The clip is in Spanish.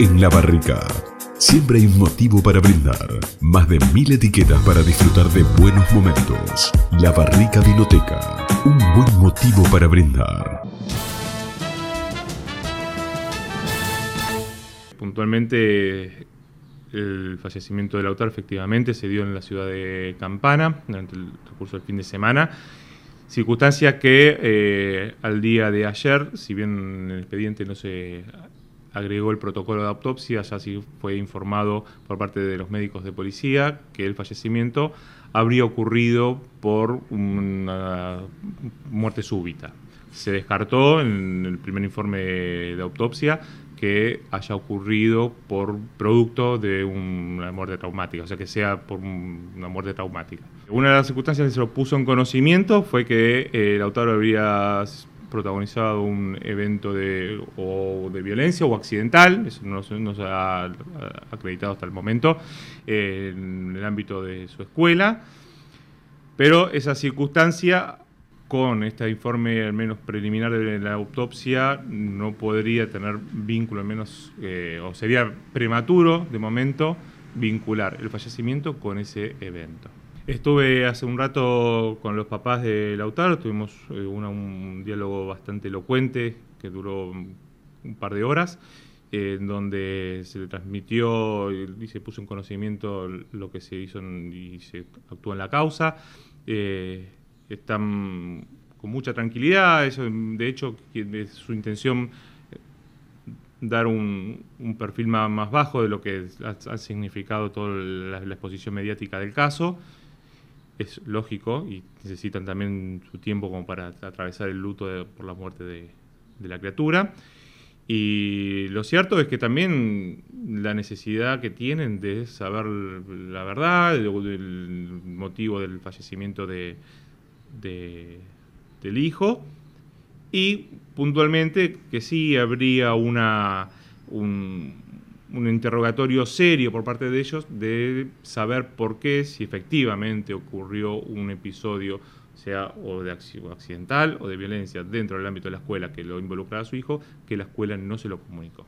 En La Barrica, siempre hay un motivo para brindar. Más de mil etiquetas para disfrutar de buenos momentos. La Barrica Vinoteca, un buen motivo para brindar. Puntualmente, el fallecimiento del autor efectivamente se dio en la ciudad de Campana durante el curso del fin de semana. Circunstancia que eh, al día de ayer, si bien el expediente no se agregó el protocolo de autopsia, ya fue informado por parte de los médicos de policía que el fallecimiento habría ocurrido por una muerte súbita. Se descartó en el primer informe de autopsia que haya ocurrido por producto de una muerte traumática, o sea, que sea por una muerte traumática. Una de las circunstancias que se lo puso en conocimiento fue que el eh, autor habría protagonizado un evento de, o de violencia o accidental, eso no, se ha acreditado hasta el momento, en el ámbito de su escuela, pero esa circunstancia con este informe al menos preliminar de la autopsia no podría tener vínculo, al menos, eh, o sería prematuro de momento vincular el fallecimiento con ese evento. Estuve hace un rato con los papás de Lautaro, tuvimos eh, un diálogo bastante elocuente que duró un par de horas, en donde se le transmitió y se puso en conocimiento lo que se hizo y se actuó en la causa. Eh, están con mucha tranquilidad, de hecho es su intención eh, dar un, perfil más, bajo de lo que ha, significado toda la exposición mediática del caso es lógico y necesitan también su tiempo como para atravesar el luto por la muerte de, la criatura. Y lo cierto es que también la necesidad que tienen de saber la verdad, el, motivo del fallecimiento de, del hijo, y puntualmente que sí habría una, un interrogatorio serio por parte de ellos de saber por qué, si efectivamente ocurrió un episodio, sea o de accidental o de violencia dentro del ámbito de la escuela que lo involucraba a su hijo, que la escuela no se lo comunicó.